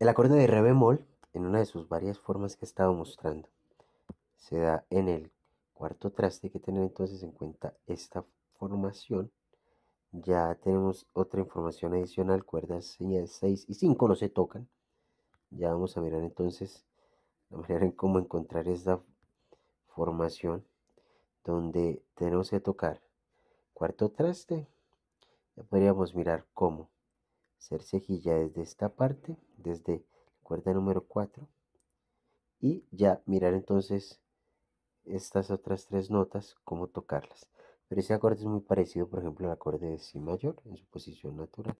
El acorde de re bemol, en una de sus varias formas que he estado mostrando, se da en el cuarto traste. Hay que tener entonces en cuenta esta formación. Ya tenemos otra información adicional, cuerdas 6 y 5 no se tocan. Ya vamos a mirar entonces la manera en cómo encontrar esta formación donde tenemos que tocar cuarto traste. Ya podríamos mirar cómo hacer cejilla desde esta parte desde cuerda número 4 y ya mirar entonces estas otras tres notas, cómo tocarlas. Pero ese acorde es muy parecido, por ejemplo, al acorde de Si mayor en su posición natural.